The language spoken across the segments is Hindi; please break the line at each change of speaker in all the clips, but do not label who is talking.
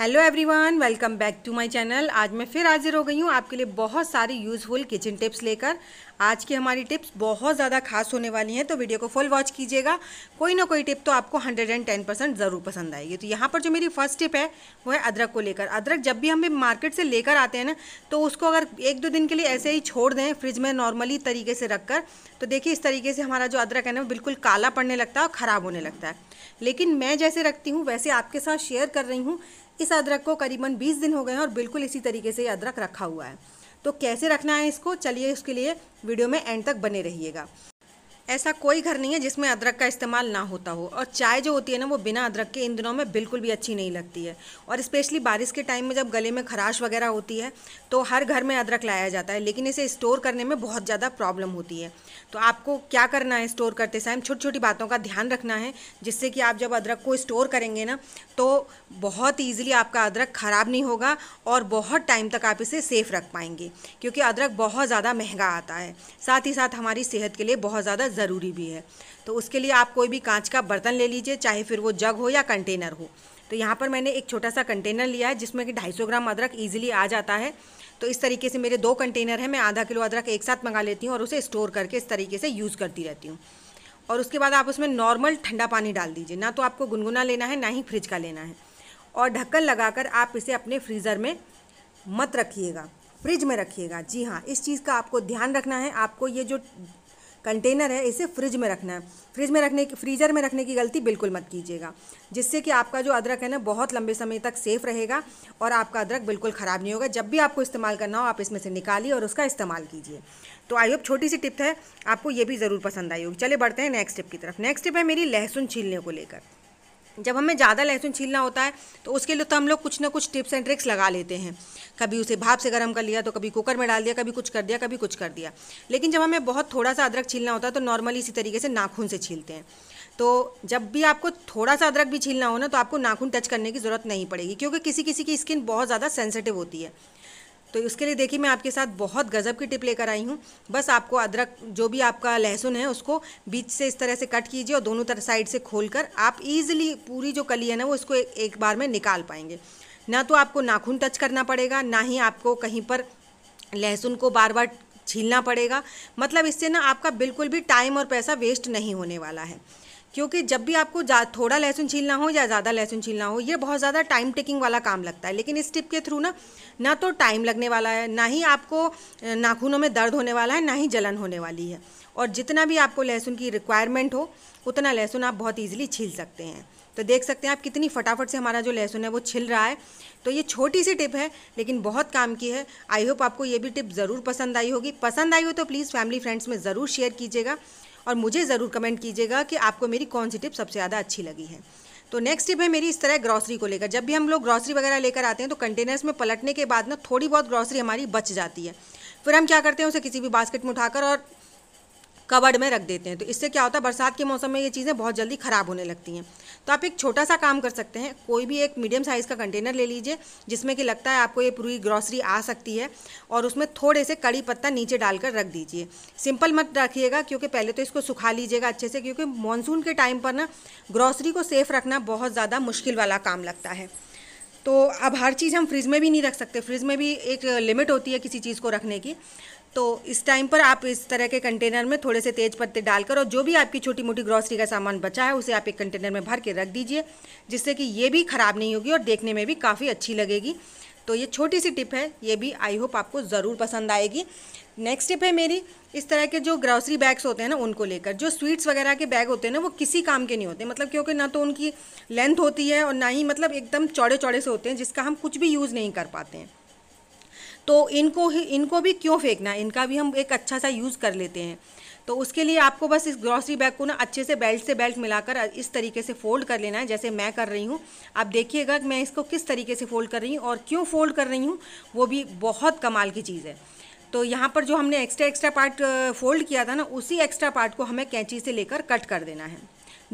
hello everyone welcome back to my channel आज मैं फिर हाजिर हो गई हूँ आपके लिए बहुत सारी यूज़फुल किचन टिप्स लेकर आज की हमारी टिप्स बहुत ज़्यादा खास होने वाली हैं तो वीडियो को फुल वॉच कीजिएगा कोई ना कोई टिप तो आपको 110 परसेंट ज़रूर पसंद आएगी तो यहाँ पर जो मेरी फर्स्ट टिप है वो है अदरक को लेकर अदरक जब भी हम मार्केट से लेकर आते हैं ना तो उसको अगर एक दो दिन के लिए ऐसे ही छोड़ दें फ्रिज में नॉर्मली तरीके से रख कर तो देखिए इस तरीके से हमारा जो अदरक है ना बिल्कुल काला पड़ने लगता है और ख़राब होने लगता है लेकिन मैं जैसे रखती हूँ वैसे आपके साथ शेयर कर रही हूँ इस अदरक को करीबन 20 दिन हो गए हैं और बिल्कुल इसी तरीके से ये अदरक रखा हुआ है तो कैसे रखना है इसको चलिए उसके लिए वीडियो में एंड तक बने रहिएगा ऐसा कोई घर नहीं है जिसमें अदरक का इस्तेमाल ना होता हो और चाय जो होती है ना वो बिना अदरक के इन दिनों में बिल्कुल भी अच्छी नहीं लगती है और स्पेशली बारिश के टाइम में जब गले में खराश वगैरह होती है तो हर घर में अदरक लाया जाता है लेकिन इसे स्टोर करने में बहुत ज़्यादा प्रॉब्लम होती है तो आपको क्या करना है स्टोर करते समय छोटी छोटी बातों का ध्यान रखना है जिससे कि आप जब अदरक को स्टोर करेंगे ना तो बहुत ईजिली आपका अदरक ख़राब नहीं होगा और बहुत टाइम तक आप इसे सेफ़ रख पाएंगे क्योंकि अदरक बहुत ज़्यादा महंगा आता है साथ ही साथ हमारी सेहत के लिए बहुत ज़्यादा ज़रूरी भी है तो उसके लिए आप कोई भी कांच का बर्तन ले लीजिए चाहे फिर वो जग हो या कंटेनर हो तो यहाँ पर मैंने एक छोटा सा कंटेनर लिया है जिसमें कि 250 ग्राम अदरक ईजिली आ जाता है तो इस तरीके से मेरे दो कंटेनर हैं मैं आधा किलो अदरक एक साथ मंगा लेती हूँ और उसे स्टोर करके इस तरीके से यूज़ करती रहती हूँ और उसके बाद आप उसमें नॉर्मल ठंडा पानी डाल दीजिए ना तो आपको गुनगुना लेना है ना ही फ्रिज का लेना है और ढक्कन लगाकर आप इसे अपने फ्रीज़र में मत रखिएगा फ्रिज में रखिएगा जी हाँ इस चीज़ का आपको ध्यान रखना है आपको ये जो कंटेनर है इसे फ्रिज में रखना है फ्रिज में रखने की फ्रीज़र में रखने की गलती बिल्कुल मत कीजिएगा जिससे कि आपका जो अदरक है ना बहुत लंबे समय तक सेफ़ रहेगा और आपका अदरक बिल्कुल ख़राब नहीं होगा जब भी आपको इस्तेमाल करना हो आप इसमें से निकालिए और उसका इस्तेमाल कीजिए तो आई होप छोटी सी टिप है आपको ये भी ज़रूर पसंद आई होगी चले बढ़ते हैं नेक्स्ट टिप की तरफ नेक्स्ट टिप है मेरी लहसुन छीलने को लेकर जब हमें ज़्यादा लहसुन छीलना होता है तो उसके लिए तो हम लोग कुछ ना कुछ टिप्स एंड ट्रिक्स लगा लेते हैं कभी उसे भाप से गर्म कर लिया तो कभी कुकर में डाल दिया कभी कुछ कर दिया कभी कुछ कर दिया लेकिन जब हमें बहुत थोड़ा सा अदरक छीलना होता है तो नॉर्मली इसी तरीके से नाखून से छीलते हैं तो जब भी आपको थोड़ा सा अदरक भी छीलना हो ना तो आपको नाखून टच करने की ज़रूरत नहीं पड़ेगी क्योंकि किसी किसी की स्किन बहुत ज़्यादा सेंसिटिव होती है तो उसके लिए देखिए मैं आपके साथ बहुत गज़ब की टिप लेकर आई हूँ बस आपको अदरक जो भी आपका लहसुन है उसको बीच से इस तरह से कट कीजिए और दोनों तरफ साइड से खोल कर आप ईजिली पूरी जो कली है ना वो इसको एक, एक बार में निकाल पाएंगे ना तो आपको नाखून टच करना पड़ेगा ना ही आपको कहीं पर लहसुन को बार बार छीलना पड़ेगा मतलब इससे ना आपका बिल्कुल भी टाइम और पैसा वेस्ट नहीं होने वाला है क्योंकि जब भी आपको थोड़ा लहसुन छीलना हो या ज़्यादा लहसुन छीलना हो ये बहुत ज़्यादा टाइम टेकिंग वाला काम लगता है लेकिन इस टिप के थ्रू ना ना तो टाइम लगने वाला है ना ही आपको नाखूनों में दर्द होने वाला है ना ही जलन होने वाली है और जितना भी आपको लहसुन की रिक्वायरमेंट हो उतना लहसुन आप बहुत ईजिली छील सकते हैं तो देख सकते हैं आप कितनी फटाफट से हमारा जो लहसुन है वो छिल रहा है तो ये छोटी सी टिप है लेकिन बहुत काम की है आई होप आपको ये भी टिप ज़रूर पसंद आई होगी पसंद आई हो तो प्लीज़ फैमिली फ्रेंड्स में ज़रूर शेयर कीजिएगा और मुझे ज़रूर कमेंट कीजिएगा कि आपको मेरी कौन सी टिप सबसे ज़्यादा अच्छी लगी है तो नेक्स्ट टिप है मेरी इस तरह ग्रॉसरी को लेकर जब भी हम लोग ग्रॉसरी वगैरह लेकर आते हैं तो कंटेनर्स में पलटने के बाद ना थोड़ी बहुत ग्रॉसरी हमारी बच जाती है फिर हम क्या करते हैं उसे किसी भी बास्केट में उठाकर और कवर्ड में रख देते हैं तो इससे क्या होता है बरसात के मौसम में ये चीज़ें बहुत जल्दी ख़राब होने लगती हैं तो आप एक छोटा सा काम कर सकते हैं कोई भी एक मीडियम साइज़ का कंटेनर ले लीजिए जिसमें कि लगता है आपको ये पूरी ग्रॉसरी आ सकती है और उसमें थोड़े से कड़ी पत्ता नीचे डालकर रख दीजिए सिंपल मत रखिएगा क्योंकि पहले तो इसको सुखा लीजिएगा अच्छे से क्योंकि मानसून के टाइम पर ना ग्रॉसरी को सेफ़ रखना बहुत ज़्यादा मुश्किल वाला काम लगता है तो अब हर चीज़ हम फ्रिज में भी नहीं रख सकते फ्रिज में भी एक लिमिट होती है किसी चीज़ को रखने की तो इस टाइम पर आप इस तरह के कंटेनर में थोड़े से तेज पत्ते डालकर और जो भी आपकी छोटी मोटी ग्रॉसरी का सामान बचा है उसे आप एक कंटेनर में भर के रख दीजिए जिससे कि ये भी ख़राब नहीं होगी और देखने में भी काफ़ी अच्छी लगेगी तो ये छोटी सी टिप है ये भी आई होप आपको ज़रूर पसंद आएगी नेक्स्ट टिप है मेरी इस तरह के जो ग्रॉसरी बैग्स होते हैं ना उनको लेकर जो स्वीट्स वगैरह के बैग होते हैं ना वो किसी काम के नहीं होते मतलब क्योंकि ना तो उनकी लेंथ होती है और ना ही मतलब एकदम चौड़े चौड़े से होते हैं जिसका हम कुछ भी यूज़ नहीं कर पाते हैं तो इनको ही इनको भी क्यों फेंकना इनका भी हम एक अच्छा सा यूज़ कर लेते हैं तो उसके लिए आपको बस इस ग्रॉसरी बैग को ना अच्छे से बेल्ट से बेल्ट मिलाकर इस तरीके से फोल्ड कर लेना है जैसे मैं कर रही हूँ आप देखिएगा कि मैं इसको किस तरीके से फोल्ड कर रही हूँ और क्यों फोल्ड कर रही हूँ वो भी बहुत कमाल की चीज़ है तो यहाँ पर जो हमने एक्स्ट्रा एक्स्ट्रा पार्ट फोल्ड किया था ना उसी एक्स्ट्रा पार्ट को हमें कैंची से लेकर कट कर देना है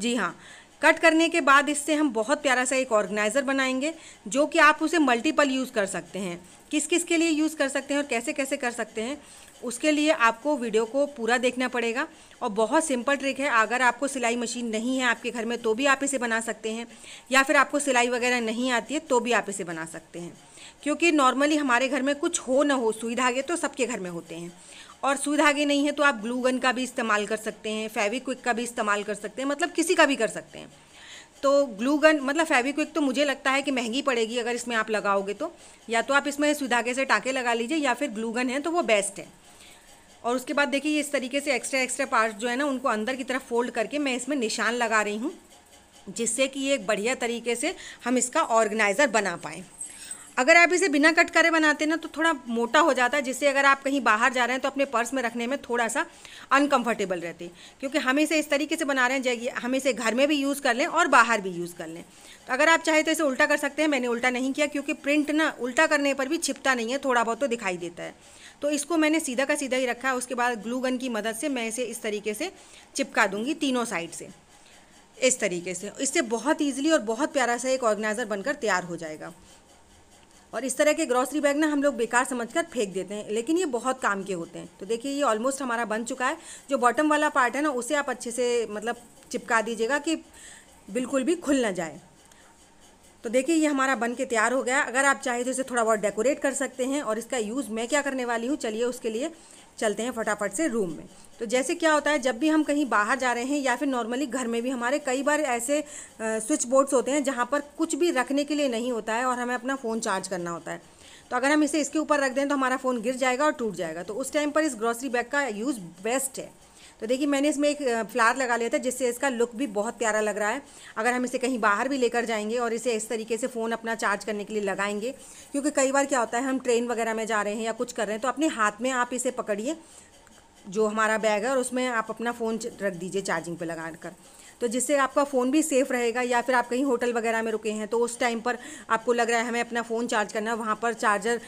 जी हाँ कट करने के बाद इससे हम बहुत प्यारा सा एक ऑर्गेनाइज़र बनाएंगे जो कि आप उसे मल्टीपल यूज़ कर सकते हैं किस किस के लिए यूज़ कर सकते हैं और कैसे कैसे कर सकते हैं उसके लिए आपको वीडियो को पूरा देखना पड़ेगा और बहुत सिंपल ट्रिक है अगर आपको सिलाई मशीन नहीं है आपके घर में तो भी आप इसे बना सकते हैं या फिर आपको सिलाई वगैरह नहीं आती है तो भी आप इसे बना सकते हैं क्योंकि नॉर्मली हमारे घर में कुछ हो ना हो सुई धागे तो सबके घर में होते हैं और सुई धागे नहीं है तो आप ग्लू गन का भी इस्तेमाल कर सकते हैं फेविक्विक का भी इस्तेमाल कर सकते हैं मतलब किसी का भी कर सकते हैं तो ग्लू गन मतलब फेविक्विक तो मुझे लगता है कि महंगी पड़ेगी अगर इसमें आप लगाओगे तो या तो आप इसमें सुई धागे से टाँके लगा लीजिए या फिर ग्लू गन है तो वो बेस्ट है और उसके बाद देखिए इस तरीके से एक्स्ट्रा एक्स्ट्रा पार्ट जो है ना उनको अंदर की तरफ फोल्ड करके मैं इसमें निशान लगा रही हूँ जिससे कि ये एक बढ़िया तरीके से हम इसका ऑर्गेनाइज़र बना पाएँ अगर आप इसे बिना कट करे बनाते ना तो थोड़ा मोटा हो जाता है जिससे अगर आप कहीं बाहर जा रहे हैं तो अपने पर्स में रखने में थोड़ा सा अनकंफर्टेबल रहती क्योंकि हम इसे इस तरीके से बना रहे हैं जाइए हम इसे घर में भी यूज़ कर लें और बाहर भी यूज़ कर लें तो अगर आप चाहें तो इसे उल्टा कर सकते हैं मैंने उल्टा नहीं किया क्योंकि प्रिंट ना उल्टा करने पर भी छिपता नहीं है थोड़ा बहुत तो दिखाई देता है तो इसको मैंने सीधा का सीधा ही रखा है उसके बाद ग्लू गन की मदद से मैं इसे इस तरीके से चिपका दूंगी तीनों साइड से इस तरीके से इससे बहुत ईजिली और बहुत प्यारा सा एक ऑर्गेनाइज़र बनकर तैयार हो जाएगा और इस तरह के ग्रॉसरी बैग ना हम लोग बेकार समझकर फेंक देते हैं लेकिन ये बहुत काम के होते हैं तो देखिए ये ऑलमोस्ट हमारा बन चुका है जो बॉटम वाला पार्ट है ना उसे आप अच्छे से मतलब चिपका दीजिएगा कि बिल्कुल भी खुल ना जाए तो देखिए ये हमारा बन के तैयार हो गया अगर आप चाहे तो इसे थोड़ा बहुत डेकोरेट कर सकते हैं और इसका यूज़ मैं क्या करने वाली हूँ चलिए उसके लिए चलते हैं फटाफट से रूम में तो जैसे क्या होता है जब भी हम कहीं बाहर जा रहे हैं या फिर नॉर्मली घर में भी हमारे कई बार ऐसे स्विच बोर्ड्स होते हैं जहाँ पर कुछ भी रखने के लिए नहीं होता है और हमें अपना फ़ोन चार्ज करना होता है तो अगर हम इसे इसके ऊपर रख दें तो हमारा फ़ोन गिर जाएगा और टूट जाएगा तो उस टाइम पर इस ग्रॉसरी बैग का यूज़ बेस्ट है तो देखिए मैंने इसमें एक फ्लावर लगा लिया था जिससे इसका लुक भी बहुत प्यारा लग रहा है अगर हम इसे कहीं बाहर भी लेकर जाएंगे और इसे इस तरीके से फ़ोन अपना चार्ज करने के लिए लगाएंगे क्योंकि कई बार क्या होता है हम ट्रेन वगैरह में जा रहे हैं या कुछ कर रहे हैं तो अपने हाथ में आप इसे पकड़िए जो हमारा बैग है और उसमें आप अपना फ़ोन रख दीजिए चार्जिंग पर लगा कर तो जिससे आपका फ़ोन भी सेफ़ रहेगा या फिर आप कहीं होटल वगैरह में रुके हैं तो उस टाइम पर आपको लग रहा है हमें अपना फ़ोन चार्ज करना है वहाँ पर चार्जर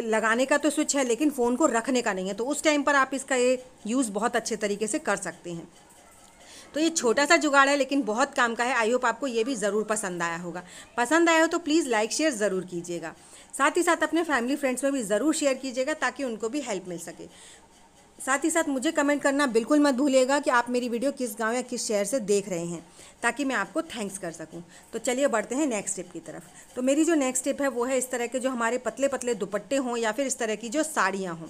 लगाने का तो स्विच है लेकिन फ़ोन को रखने का नहीं है तो उस टाइम पर आप इसका ये यूज़ बहुत अच्छे तरीके से कर सकते हैं तो ये छोटा सा जुगाड़ है लेकिन बहुत काम का है आई होप आपको ये भी ज़रूर पसंद आया होगा पसंद आया हो तो प्लीज़ लाइक शेयर ज़रूर कीजिएगा साथ ही साथ अपने फैमिली फ्रेंड्स में भी ज़रूर शेयर कीजिएगा ताकि उनको भी हेल्प मिल सके साथ ही साथ मुझे कमेंट करना बिल्कुल मत भूलिएगा कि आप मेरी वीडियो किस गांव या किस शहर से देख रहे हैं ताकि मैं आपको थैंक्स कर सकूं तो चलिए बढ़ते हैं नेक्स्ट स्टेप की तरफ तो मेरी जो नेक्स्ट स्टेप है वो है इस तरह के जो हमारे पतले पतले दुपट्टे हों या फिर इस तरह की जो साड़ियाँ हों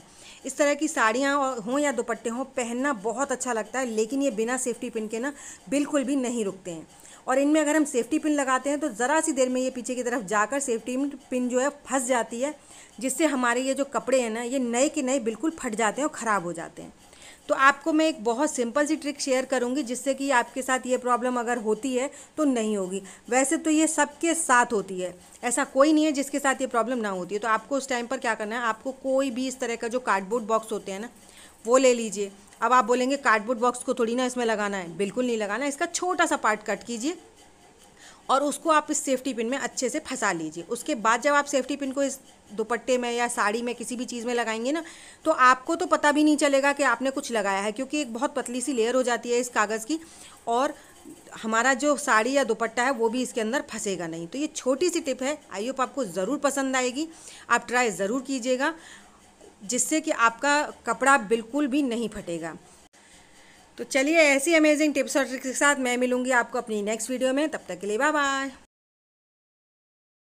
इस तरह की साड़ियाँ हों या दुपट्टे हों पहनना बहुत अच्छा लगता है लेकिन ये बिना सेफ्टी पिन के ना बिल्कुल भी नहीं रुकते हैं और इनमें अगर हम सेफ्टी पिन लगाते हैं तो ज़रा सी देर में ये पीछे की तरफ जाकर सेफ्टी पिन जो है फंस जाती है जिससे हमारे ये जो कपड़े हैं ना ये नए के नए बिल्कुल फट जाते हैं और ख़राब हो जाते हैं तो आपको मैं एक बहुत सिंपल सी ट्रिक शेयर करूंगी जिससे कि आपके साथ ये प्रॉब्लम अगर होती है तो नहीं होगी वैसे तो ये सबके साथ होती है ऐसा कोई नहीं है जिसके साथ ये प्रॉब्लम ना होती है तो आपको उस टाइम पर क्या करना है आपको कोई भी इस तरह का जो कार्डबोर्ड बॉक्स होते हैं ना वो ले लीजिए अब आप बोलेंगे कार्डबोर्ड बॉक्स को थोड़ी ना इसमें लगाना है बिल्कुल नहीं लगाना इसका छोटा सा पार्ट कट कीजिए और उसको आप इस सेफ्टी पिन में अच्छे से फंसा लीजिए उसके बाद जब आप सेफ्टी पिन को इस दुपट्टे में या साड़ी में किसी भी चीज़ में लगाएंगे ना तो आपको तो पता भी नहीं चलेगा कि आपने कुछ लगाया है क्योंकि एक बहुत पतली सी लेयर हो जाती है इस कागज़ की और हमारा जो साड़ी या दुपट्टा है वो भी इसके अंदर फंसेगा नहीं तो ये छोटी सी टिप है आई होप आपको ज़रूर पसंद आएगी आप ट्राई ज़रूर कीजिएगा जिससे कि आपका कपड़ा बिल्कुल भी नहीं फटेगा तो चलिए ऐसी अमेजिंग टिप्स और ट्रिक्स के साथ मैं मिलूंगी आपको अपनी नेक्स्ट वीडियो में तब तक के लिए बाय बाय